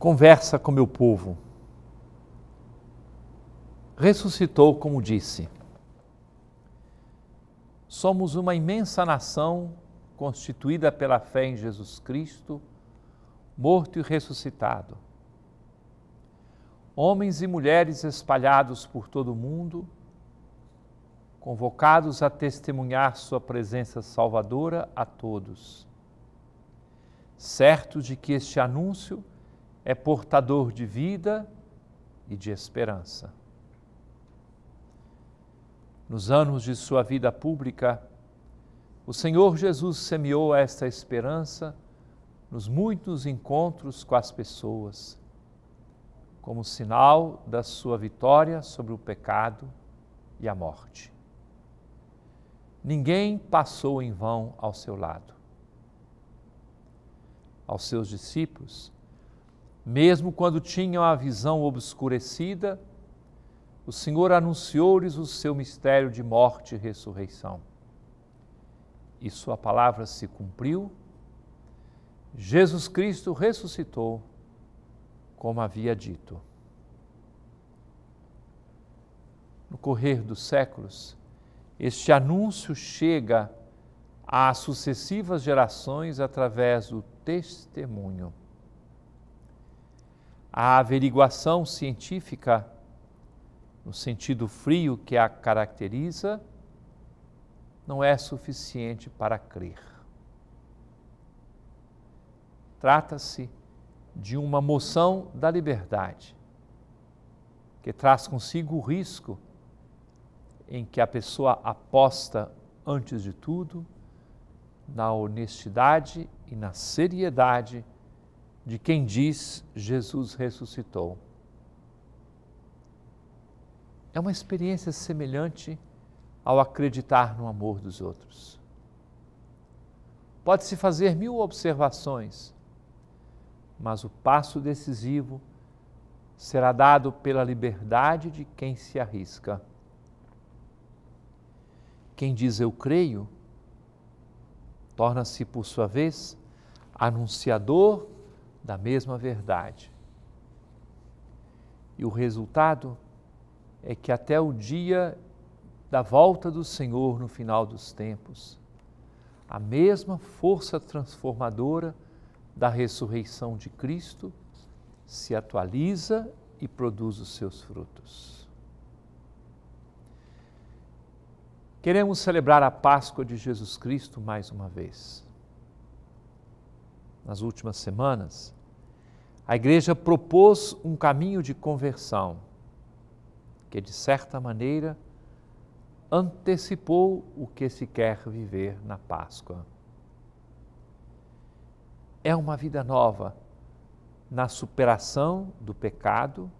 Conversa com meu povo. Ressuscitou, como disse. Somos uma imensa nação constituída pela fé em Jesus Cristo, morto e ressuscitado. Homens e mulheres espalhados por todo o mundo, convocados a testemunhar Sua presença salvadora a todos, certos de que este anúncio é portador de vida e de esperança. Nos anos de sua vida pública, o Senhor Jesus semeou esta esperança nos muitos encontros com as pessoas, como sinal da sua vitória sobre o pecado e a morte. Ninguém passou em vão ao seu lado. Aos seus discípulos, mesmo quando tinham a visão obscurecida, o Senhor anunciou-lhes o seu mistério de morte e ressurreição. E sua palavra se cumpriu. Jesus Cristo ressuscitou, como havia dito. No correr dos séculos, este anúncio chega às sucessivas gerações através do testemunho a averiguação científica, no sentido frio que a caracteriza, não é suficiente para crer. Trata-se de uma moção da liberdade, que traz consigo o risco em que a pessoa aposta, antes de tudo, na honestidade e na seriedade de quem diz Jesus ressuscitou. É uma experiência semelhante ao acreditar no amor dos outros. Pode-se fazer mil observações, mas o passo decisivo será dado pela liberdade de quem se arrisca. Quem diz eu creio, torna-se, por sua vez, anunciador da mesma verdade. E o resultado é que até o dia da volta do Senhor no final dos tempos, a mesma força transformadora da ressurreição de Cristo se atualiza e produz os seus frutos. Queremos celebrar a Páscoa de Jesus Cristo mais uma vez nas últimas semanas, a igreja propôs um caminho de conversão que, de certa maneira, antecipou o que se quer viver na Páscoa. É uma vida nova na superação do pecado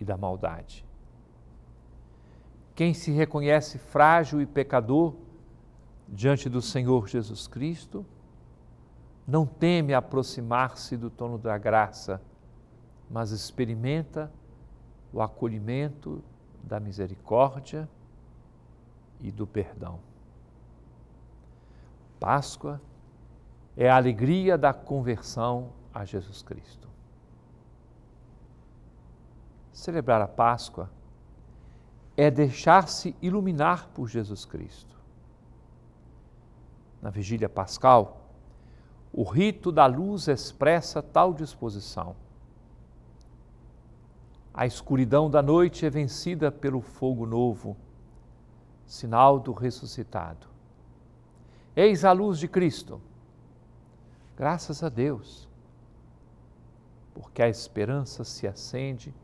e da maldade. Quem se reconhece frágil e pecador diante do Senhor Jesus Cristo, não teme aproximar-se do trono da graça, mas experimenta o acolhimento da misericórdia e do perdão. Páscoa é a alegria da conversão a Jesus Cristo. Celebrar a Páscoa é deixar-se iluminar por Jesus Cristo. Na vigília pascal, o rito da luz expressa tal disposição. A escuridão da noite é vencida pelo fogo novo, sinal do ressuscitado. Eis a luz de Cristo. Graças a Deus, porque a esperança se acende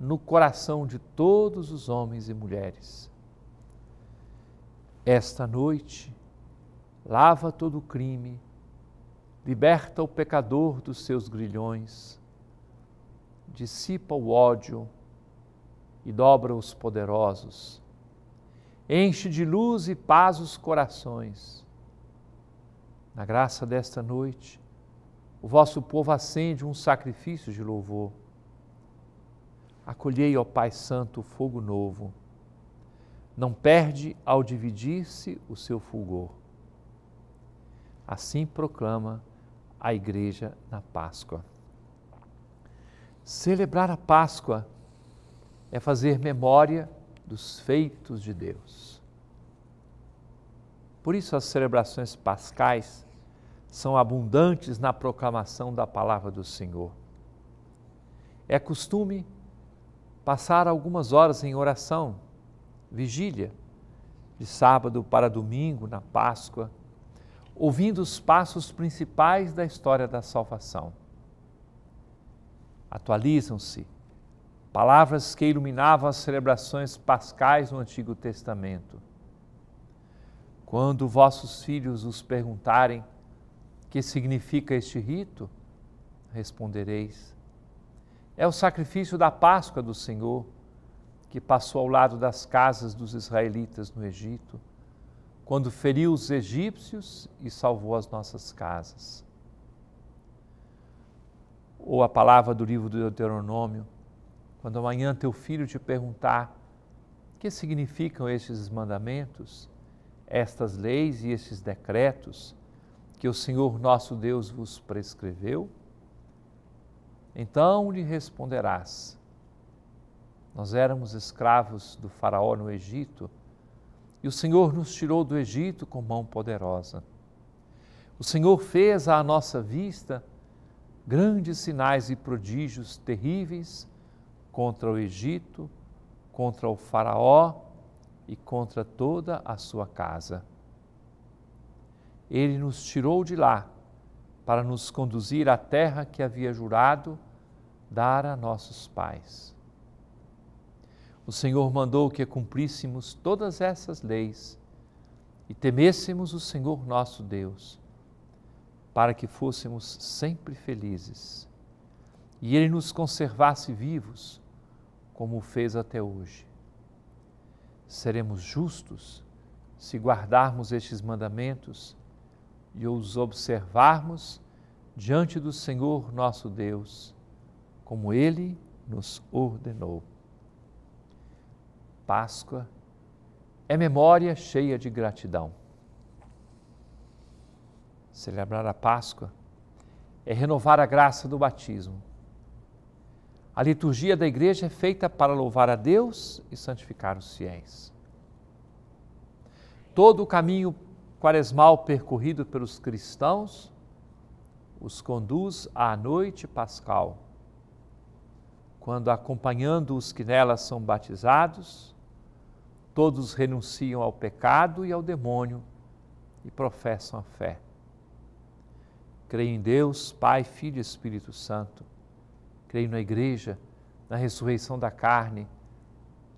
no coração de todos os homens e mulheres. Esta noite lava todo o crime, liberta o pecador dos seus grilhões, dissipa o ódio e dobra os poderosos, enche de luz e paz os corações. Na graça desta noite, o vosso povo acende um sacrifício de louvor. Acolhei, ó Pai Santo, o fogo novo. Não perde ao dividir-se o seu fulgor. Assim proclama a igreja na Páscoa. Celebrar a Páscoa é fazer memória dos feitos de Deus. Por isso, as celebrações pascais são abundantes na proclamação da palavra do Senhor. É costume passar algumas horas em oração, vigília, de sábado para domingo, na Páscoa ouvindo os passos principais da história da salvação. Atualizam-se palavras que iluminavam as celebrações pascais no Antigo Testamento. Quando vossos filhos os perguntarem que significa este rito, respondereis: É o sacrifício da Páscoa do Senhor, que passou ao lado das casas dos israelitas no Egito quando feriu os egípcios e salvou as nossas casas. Ou a palavra do livro do Deuteronômio, quando amanhã teu filho te perguntar o que significam estes mandamentos, estas leis e estes decretos que o Senhor nosso Deus vos prescreveu, então lhe responderás: Nós éramos escravos do Faraó no Egito e o Senhor nos tirou do Egito com mão poderosa. O Senhor fez à nossa vista grandes sinais e prodígios terríveis contra o Egito, contra o Faraó e contra toda a sua casa. Ele nos tirou de lá para nos conduzir à terra que havia jurado dar a nossos pais. O Senhor mandou que cumpríssemos todas essas leis e temêssemos o Senhor nosso Deus, para que fôssemos sempre felizes e Ele nos conservasse vivos, como o fez até hoje. Seremos justos se guardarmos estes mandamentos e os observarmos diante do Senhor nosso Deus, como Ele nos ordenou. Páscoa é memória cheia de gratidão. Celebrar a Páscoa é renovar a graça do batismo. A liturgia da igreja é feita para louvar a Deus e santificar os fiéis. Todo o caminho quaresmal percorrido pelos cristãos os conduz à noite pascal, quando acompanhando os que nelas são batizados, Todos renunciam ao pecado e ao demônio e professam a fé. Creio em Deus, Pai, Filho e Espírito Santo. Creio na Igreja, na ressurreição da carne,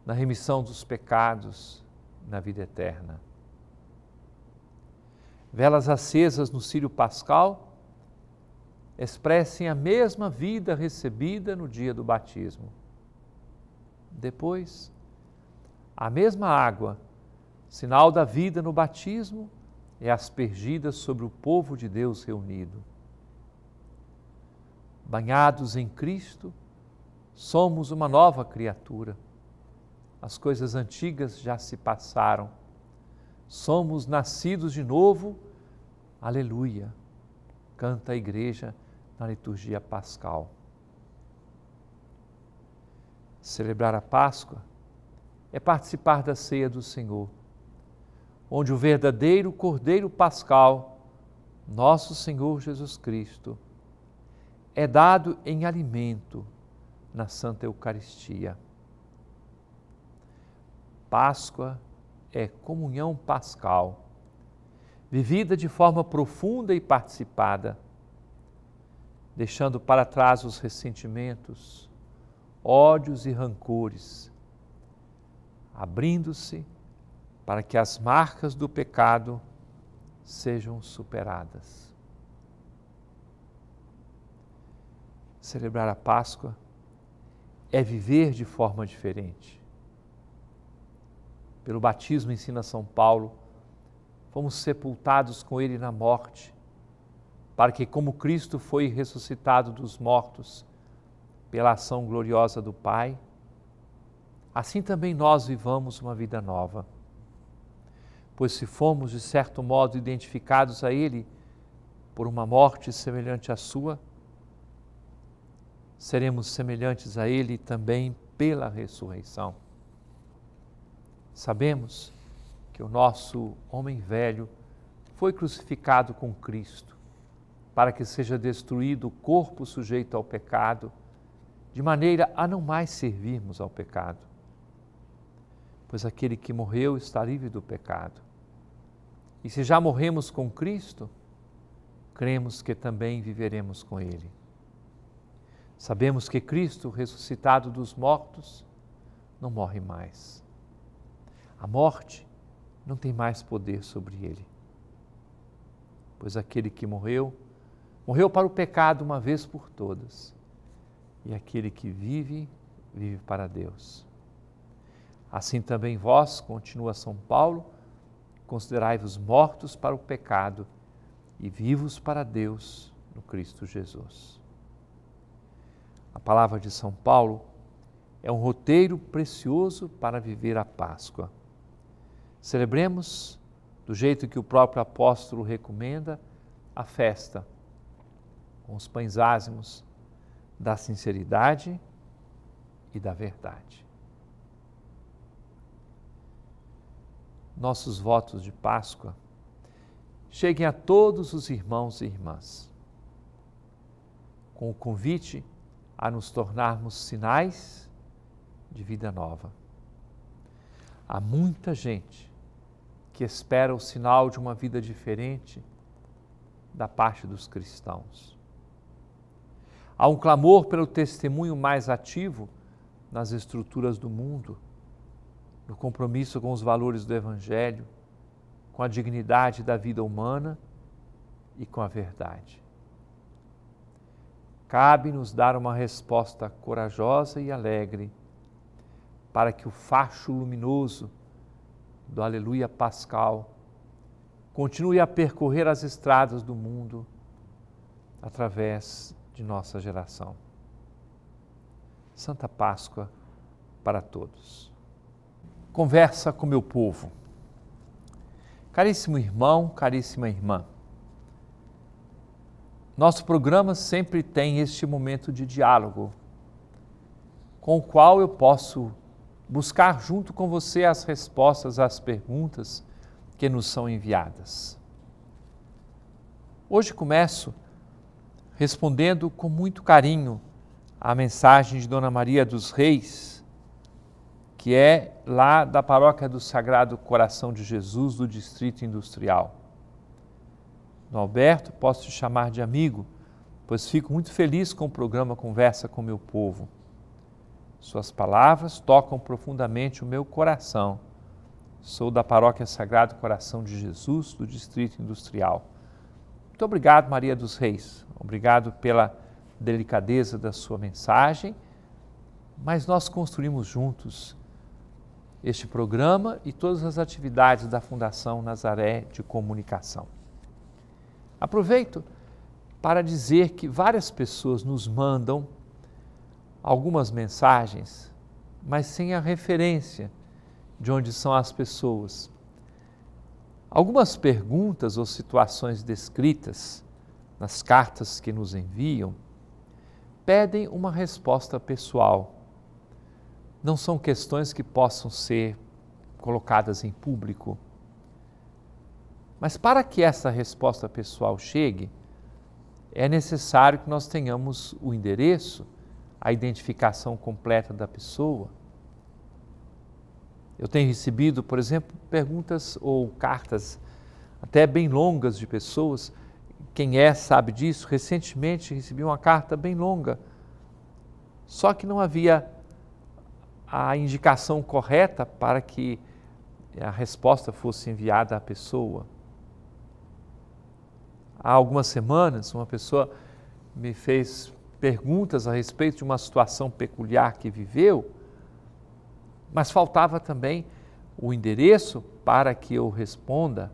na remissão dos pecados, na vida eterna. Velas acesas no Círio Pascal expressem a mesma vida recebida no dia do batismo. Depois, a mesma água, sinal da vida no batismo, é aspergida sobre o povo de Deus reunido. Banhados em Cristo, somos uma nova criatura. As coisas antigas já se passaram. Somos nascidos de novo. Aleluia! Canta a igreja na liturgia pascal. Celebrar a Páscoa é participar da ceia do Senhor, onde o verdadeiro Cordeiro Pascal, nosso Senhor Jesus Cristo, é dado em alimento na Santa Eucaristia. Páscoa é comunhão pascal, vivida de forma profunda e participada, deixando para trás os ressentimentos, ódios e rancores abrindo-se para que as marcas do pecado sejam superadas. Celebrar a Páscoa é viver de forma diferente. Pelo batismo, ensina São Paulo, fomos sepultados com Ele na morte, para que, como Cristo foi ressuscitado dos mortos, pela ação gloriosa do Pai, assim também nós vivamos uma vida nova. Pois se fomos, de certo modo, identificados a Ele por uma morte semelhante à Sua, seremos semelhantes a Ele também pela ressurreição. Sabemos que o nosso homem velho foi crucificado com Cristo, para que seja destruído o corpo sujeito ao pecado, de maneira a não mais servirmos ao pecado pois aquele que morreu está livre do pecado. E se já morremos com Cristo, cremos que também viveremos com Ele. Sabemos que Cristo, ressuscitado dos mortos, não morre mais. A morte não tem mais poder sobre ele. Pois aquele que morreu, morreu para o pecado uma vez por todas. E aquele que vive, vive para Deus. Assim também vós, continua São Paulo, considerai-vos mortos para o pecado e vivos para Deus no Cristo Jesus. A palavra de São Paulo é um roteiro precioso para viver a Páscoa. Celebremos, do jeito que o próprio apóstolo recomenda, a festa, com os pães ázimos da sinceridade e da verdade. nossos votos de Páscoa cheguem a todos os irmãos e irmãs, com o convite a nos tornarmos sinais de vida nova. Há muita gente que espera o sinal de uma vida diferente da parte dos cristãos. Há um clamor pelo testemunho mais ativo nas estruturas do mundo no compromisso com os valores do Evangelho, com a dignidade da vida humana e com a verdade. Cabe-nos dar uma resposta corajosa e alegre, para que o facho luminoso do Aleluia Pascal continue a percorrer as estradas do mundo através de nossa geração. Santa Páscoa para todos conversa com meu povo. Caríssimo irmão, caríssima irmã, nosso programa sempre tem este momento de diálogo, com o qual eu posso buscar junto com você as respostas às perguntas que nos são enviadas. Hoje começo respondendo com muito carinho a mensagem de Dona Maria dos Reis, que é lá da paróquia do Sagrado Coração de Jesus, do Distrito Industrial. No Alberto, posso te chamar de amigo, pois fico muito feliz com o programa Conversa com Meu Povo. Suas palavras tocam profundamente o meu coração. Sou da paróquia Sagrado Coração de Jesus, do Distrito Industrial. Muito obrigado, Maria dos Reis. Obrigado pela delicadeza da sua mensagem, mas nós construímos juntos este programa e todas as atividades da Fundação Nazaré de Comunicação. Aproveito para dizer que várias pessoas nos mandam algumas mensagens, mas sem a referência de onde são as pessoas. Algumas perguntas ou situações descritas nas cartas que nos enviam pedem uma resposta pessoal não são questões que possam ser colocadas em público. Mas para que essa resposta pessoal chegue, é necessário que nós tenhamos o endereço, a identificação completa da pessoa. Eu tenho recebido, por exemplo, perguntas ou cartas até bem longas de pessoas. Quem é sabe disso. Recentemente recebi uma carta bem longa, só que não havia a indicação correta para que a resposta fosse enviada à pessoa. Há algumas semanas, uma pessoa me fez perguntas a respeito de uma situação peculiar que viveu, mas faltava também o endereço para que eu responda.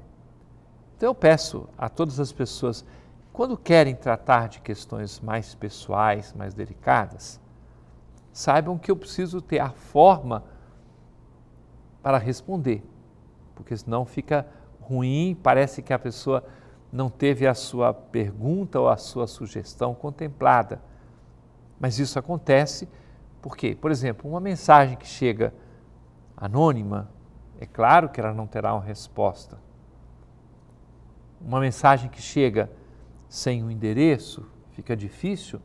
Então eu peço a todas as pessoas, quando querem tratar de questões mais pessoais, mais delicadas, saibam que eu preciso ter a forma para responder, porque senão fica ruim, parece que a pessoa não teve a sua pergunta ou a sua sugestão contemplada. Mas isso acontece porque, por exemplo, uma mensagem que chega anônima, é claro que ela não terá uma resposta. Uma mensagem que chega sem o um endereço, fica difícil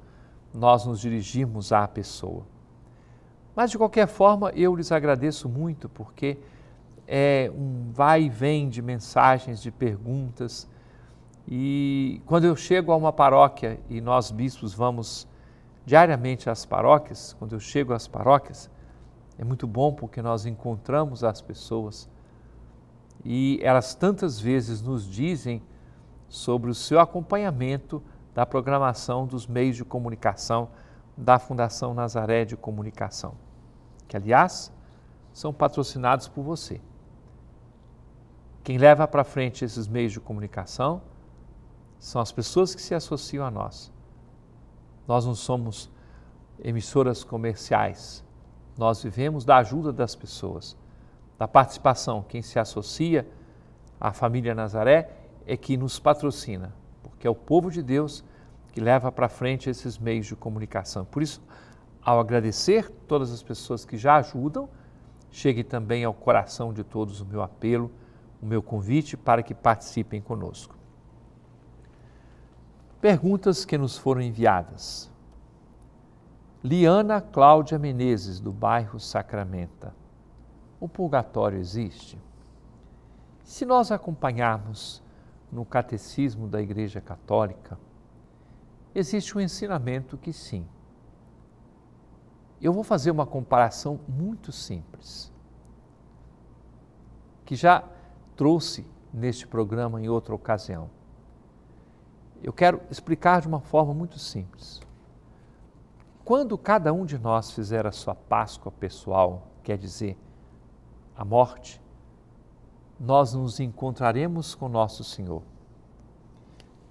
nós nos dirigirmos à pessoa. Mas, de qualquer forma, eu lhes agradeço muito, porque é um vai e vem de mensagens, de perguntas. E quando eu chego a uma paróquia, e nós bispos vamos diariamente às paróquias, quando eu chego às paróquias, é muito bom porque nós encontramos as pessoas e elas tantas vezes nos dizem sobre o seu acompanhamento da programação dos meios de comunicação da Fundação Nazaré de Comunicação, que aliás são patrocinados por você. Quem leva para frente esses meios de comunicação são as pessoas que se associam a nós. Nós não somos emissoras comerciais, nós vivemos da ajuda das pessoas, da participação. Quem se associa à família Nazaré é que nos patrocina, porque é o povo de Deus que leva para frente esses meios de comunicação. Por isso, ao agradecer todas as pessoas que já ajudam, chegue também ao coração de todos o meu apelo, o meu convite para que participem conosco. Perguntas que nos foram enviadas. Liana Cláudia Menezes, do bairro Sacramenta. O purgatório existe? Se nós acompanharmos no Catecismo da Igreja Católica, existe um ensinamento que sim. Eu vou fazer uma comparação muito simples, que já trouxe neste programa em outra ocasião. Eu quero explicar de uma forma muito simples. Quando cada um de nós fizer a sua Páscoa pessoal, quer dizer, a morte, nós nos encontraremos com nosso Senhor.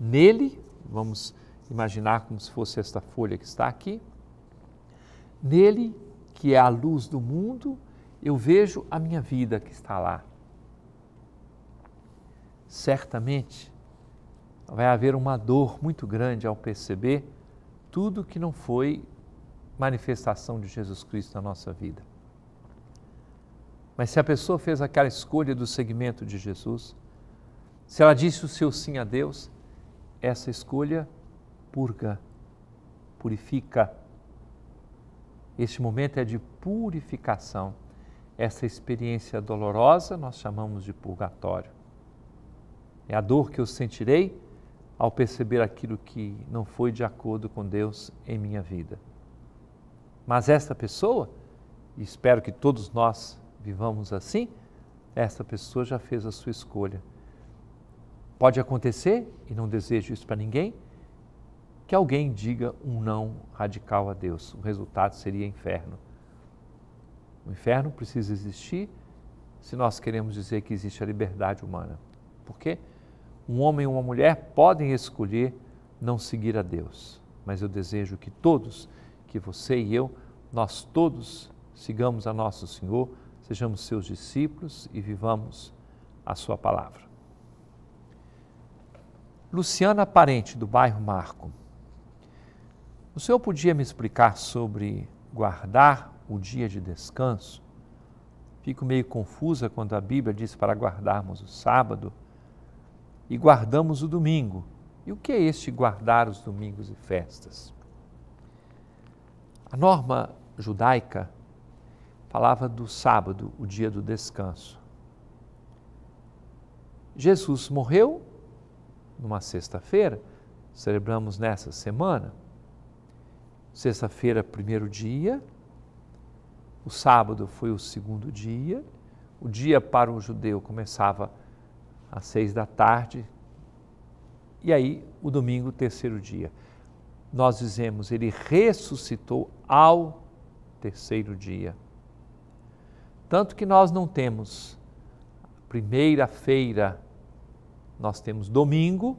Nele, vamos imaginar como se fosse esta folha que está aqui. Nele, que é a luz do mundo, eu vejo a minha vida que está lá. Certamente vai haver uma dor muito grande ao perceber tudo que não foi manifestação de Jesus Cristo na nossa vida. Mas se a pessoa fez aquela escolha do segmento de Jesus, se ela disse o seu sim a Deus, essa escolha purga, purifica. Este momento é de purificação. Essa experiência dolorosa nós chamamos de purgatório. É a dor que eu sentirei ao perceber aquilo que não foi de acordo com Deus em minha vida. Mas esta pessoa, e espero que todos nós vivamos assim, esta pessoa já fez a sua escolha. Pode acontecer, e não desejo isso para ninguém, que alguém diga um não radical a Deus. O resultado seria inferno. O inferno precisa existir se nós queremos dizer que existe a liberdade humana. Porque um homem e uma mulher podem escolher não seguir a Deus. Mas eu desejo que todos, que você e eu, nós todos sigamos a nosso Senhor, sejamos seus discípulos e vivamos a sua palavra. Luciana Parente, do bairro Marco. O senhor podia me explicar sobre guardar o dia de descanso? Fico meio confusa quando a Bíblia diz para guardarmos o sábado e guardamos o domingo. E o que é este guardar os domingos e festas? A norma judaica falava do sábado, o dia do descanso. Jesus morreu numa sexta-feira, celebramos nessa semana. Sexta-feira, primeiro dia. O sábado foi o segundo dia. O dia para um judeu começava às seis da tarde. E aí, o domingo, terceiro dia. Nós dizemos, ele ressuscitou ao terceiro dia. Tanto que nós não temos primeira-feira, nós temos domingo,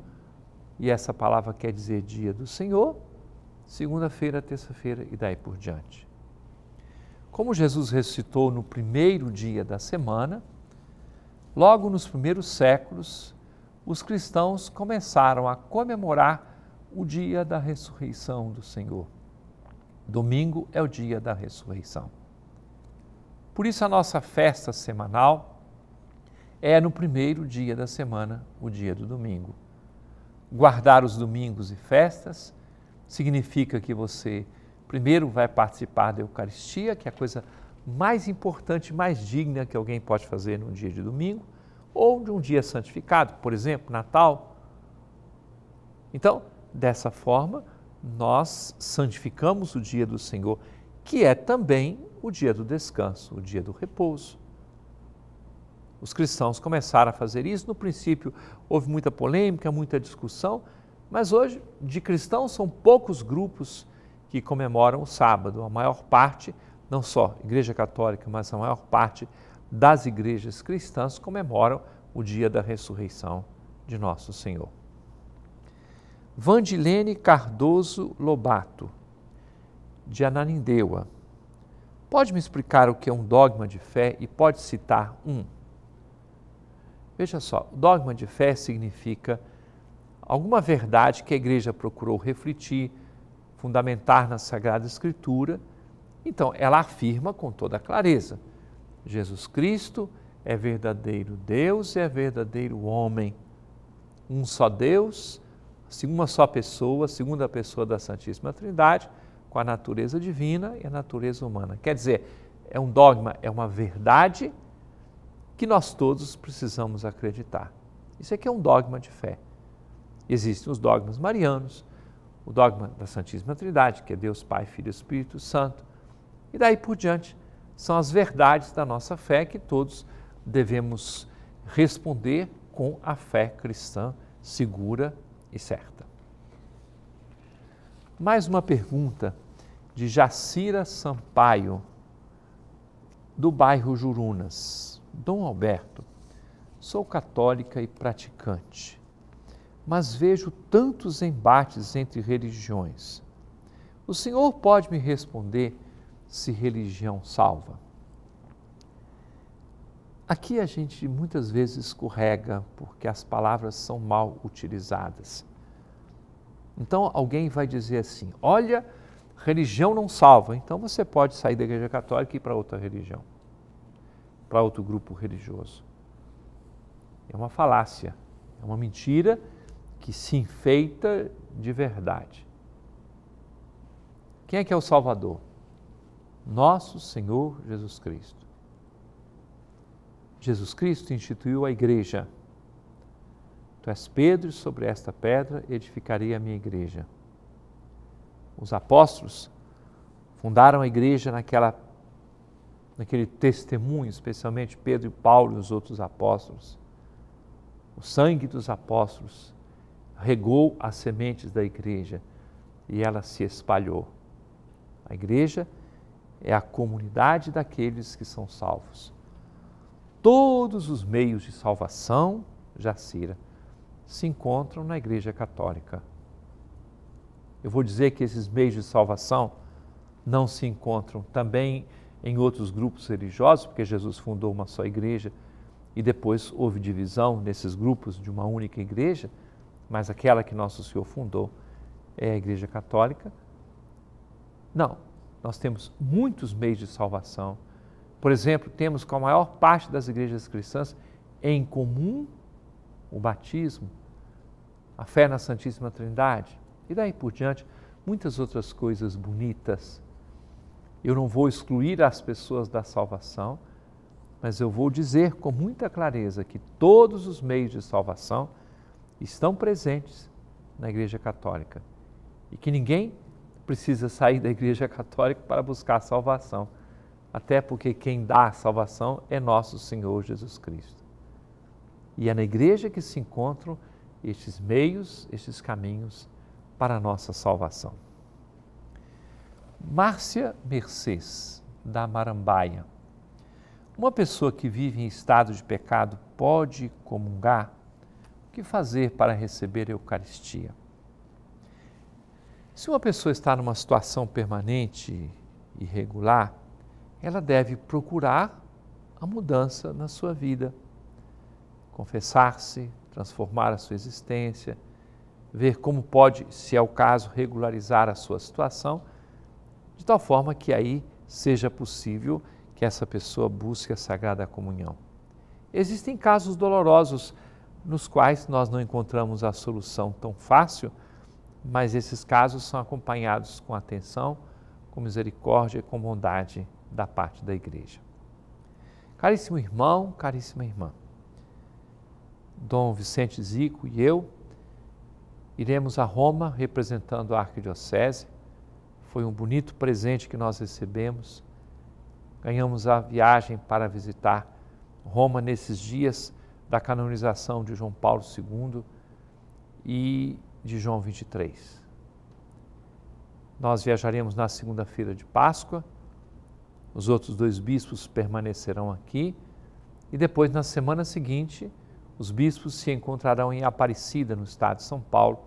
e essa palavra quer dizer dia do Senhor segunda-feira, terça-feira e daí por diante. Como Jesus ressuscitou no primeiro dia da semana, logo nos primeiros séculos, os cristãos começaram a comemorar o dia da ressurreição do Senhor. Domingo é o dia da ressurreição. Por isso, a nossa festa semanal é no primeiro dia da semana, o dia do domingo. Guardar os domingos e festas significa que você, primeiro, vai participar da Eucaristia, que é a coisa mais importante, mais digna que alguém pode fazer num dia de domingo, ou de um dia santificado, por exemplo, Natal. Então, dessa forma, nós santificamos o dia do Senhor, que é também o dia do descanso, o dia do repouso. Os cristãos começaram a fazer isso. No princípio, houve muita polêmica, muita discussão mas hoje, de cristãos, são poucos grupos que comemoram o sábado. A maior parte, não só a Igreja Católica, mas a maior parte das igrejas cristãs comemoram o dia da ressurreição de Nosso Senhor. Vandilene Cardoso Lobato, de Ananindeua. Pode me explicar o que é um dogma de fé e pode citar um? Veja só, dogma de fé significa alguma verdade que a igreja procurou refletir, fundamentar na Sagrada Escritura. Então, ela afirma com toda clareza: Jesus Cristo é verdadeiro Deus e é verdadeiro homem. Um só Deus, assim, uma só pessoa, segunda pessoa da Santíssima Trindade, com a natureza divina e a natureza humana. Quer dizer, é um dogma, é uma verdade que nós todos precisamos acreditar. Isso aqui é um dogma de fé. Existem os dogmas marianos, o dogma da Santíssima Trindade, que é Deus Pai, Filho e Espírito Santo, e daí por diante são as verdades da nossa fé que todos devemos responder com a fé cristã segura e certa. Mais uma pergunta de Jacira Sampaio, do bairro Jurunas. Dom Alberto, sou católica e praticante mas vejo tantos embates entre religiões. O Senhor pode me responder se religião salva? Aqui a gente muitas vezes escorrega porque as palavras são mal utilizadas. Então alguém vai dizer assim: olha, religião não salva. Então você pode sair da Igreja Católica e ir para outra religião, para outro grupo religioso. É uma falácia, é uma mentira que se enfeita de verdade. Quem é que é o Salvador? Nosso Senhor Jesus Cristo. Jesus Cristo instituiu a igreja. Tu és Pedro, sobre esta pedra edificarei a minha igreja. Os apóstolos fundaram a igreja naquela, naquele testemunho, especialmente Pedro e Paulo e os outros apóstolos. O sangue dos apóstolos regou as sementes da igreja e ela se espalhou. A igreja é a comunidade daqueles que são salvos. Todos os meios de salvação, Jacira, se encontram na Igreja Católica. Eu vou dizer que esses meios de salvação não se encontram também em outros grupos religiosos, porque Jesus fundou uma só igreja e depois houve divisão nesses grupos de uma única igreja mas aquela que Nosso Senhor fundou é a Igreja Católica. Não, nós temos muitos meios de salvação. Por exemplo, temos com a maior parte das igrejas cristãs em comum o batismo, a fé na Santíssima Trindade e daí por diante muitas outras coisas bonitas. Eu não vou excluir as pessoas da salvação, mas eu vou dizer com muita clareza que todos os meios de salvação estão presentes na Igreja Católica e que ninguém precisa sair da Igreja Católica para buscar salvação, até porque quem dá a salvação é nosso Senhor Jesus Cristo. E é na Igreja que se encontram estes meios, estes caminhos para a nossa salvação. Márcia Mercês, da Marambaia. Uma pessoa que vive em estado de pecado pode comungar? O que fazer para receber a Eucaristia? Se uma pessoa está numa situação permanente irregular, ela deve procurar a mudança na sua vida, confessar-se, transformar a sua existência, ver como pode, se é o caso, regularizar a sua situação, de tal forma que aí seja possível que essa pessoa busque a Sagrada Comunhão. Existem casos dolorosos nos quais nós não encontramos a solução tão fácil, mas esses casos são acompanhados com atenção, com misericórdia e com bondade da parte da igreja. Caríssimo irmão, caríssima irmã, Dom Vicente Zico e eu iremos a Roma representando a Arquidiocese. Foi um bonito presente que nós recebemos. Ganhamos a viagem para visitar Roma nesses dias da canonização de João Paulo II e de João 23. Nós viajaremos na segunda-feira de Páscoa, os outros dois bispos permanecerão aqui e depois, na semana seguinte, os bispos se encontrarão em Aparecida, no estado de São Paulo,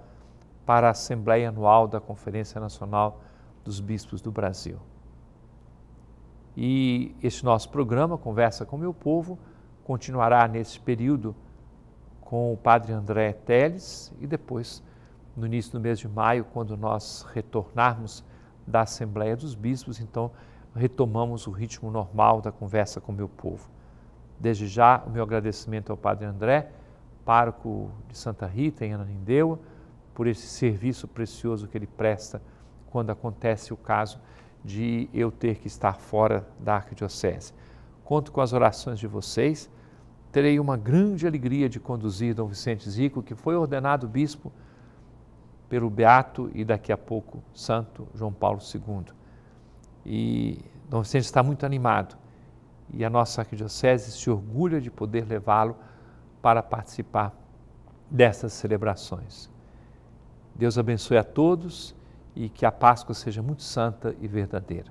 para a Assembleia Anual da Conferência Nacional dos Bispos do Brasil. E este nosso programa, Conversa com o Meu Povo, continuará nesse período com o padre André Teles e depois, no início do mês de maio, quando nós retornarmos da Assembleia dos Bispos, então retomamos o ritmo normal da conversa com o meu povo. Desde já, o meu agradecimento ao padre André, pároco de Santa Rita, em Ananindeua, por esse serviço precioso que ele presta quando acontece o caso de eu ter que estar fora da arquidiocese. Conto com as orações de vocês. Terei uma grande alegria de conduzir Dom Vicente Zico, que foi ordenado bispo pelo beato e daqui a pouco santo João Paulo II. E Dom Vicente está muito animado e a nossa arquidiocese se orgulha de poder levá-lo para participar dessas celebrações. Deus abençoe a todos e que a Páscoa seja muito santa e verdadeira.